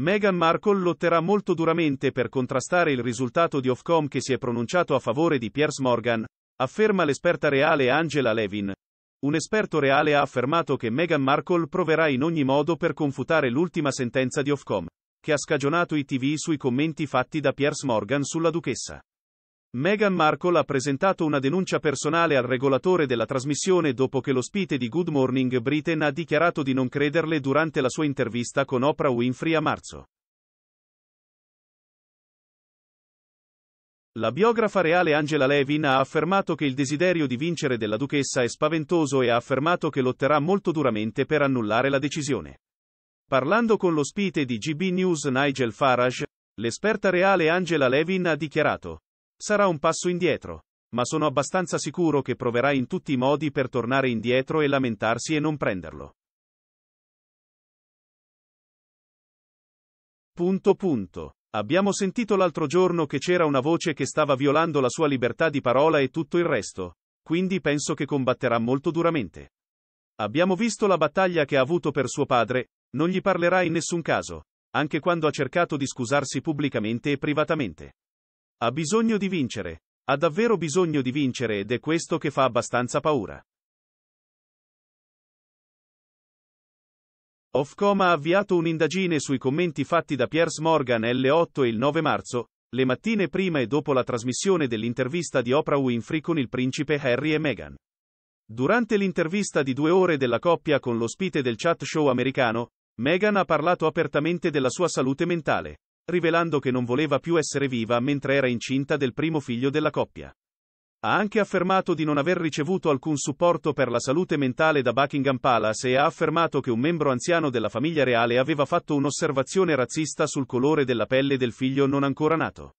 Meghan Markle lotterà molto duramente per contrastare il risultato di Ofcom che si è pronunciato a favore di Piers Morgan, afferma l'esperta reale Angela Levin. Un esperto reale ha affermato che Meghan Markle proverà in ogni modo per confutare l'ultima sentenza di Ofcom, che ha scagionato i TV sui commenti fatti da Piers Morgan sulla duchessa. Meghan Markle ha presentato una denuncia personale al regolatore della trasmissione dopo che l'ospite di Good Morning Britain ha dichiarato di non crederle durante la sua intervista con Oprah Winfrey a marzo. La biografa reale Angela Levin ha affermato che il desiderio di vincere della duchessa è spaventoso e ha affermato che lotterà molto duramente per annullare la decisione. Parlando con l'ospite di GB News Nigel Farage, l'esperta reale Angela Levin ha dichiarato sarà un passo indietro. Ma sono abbastanza sicuro che proverà in tutti i modi per tornare indietro e lamentarsi e non prenderlo. Punto punto. Abbiamo sentito l'altro giorno che c'era una voce che stava violando la sua libertà di parola e tutto il resto, quindi penso che combatterà molto duramente. Abbiamo visto la battaglia che ha avuto per suo padre, non gli parlerà in nessun caso, anche quando ha cercato di scusarsi pubblicamente e privatamente. Ha bisogno di vincere. Ha davvero bisogno di vincere ed è questo che fa abbastanza paura. Ofcom ha avviato un'indagine sui commenti fatti da Piers Morgan L8 e il 9 marzo, le mattine prima e dopo la trasmissione dell'intervista di Oprah Winfrey con il principe Harry e Meghan. Durante l'intervista di due ore della coppia con l'ospite del chat show americano, Meghan ha parlato apertamente della sua salute mentale, rivelando che non voleva più essere viva mentre era incinta del primo figlio della coppia. Ha anche affermato di non aver ricevuto alcun supporto per la salute mentale da Buckingham Palace e ha affermato che un membro anziano della famiglia reale aveva fatto un'osservazione razzista sul colore della pelle del figlio non ancora nato.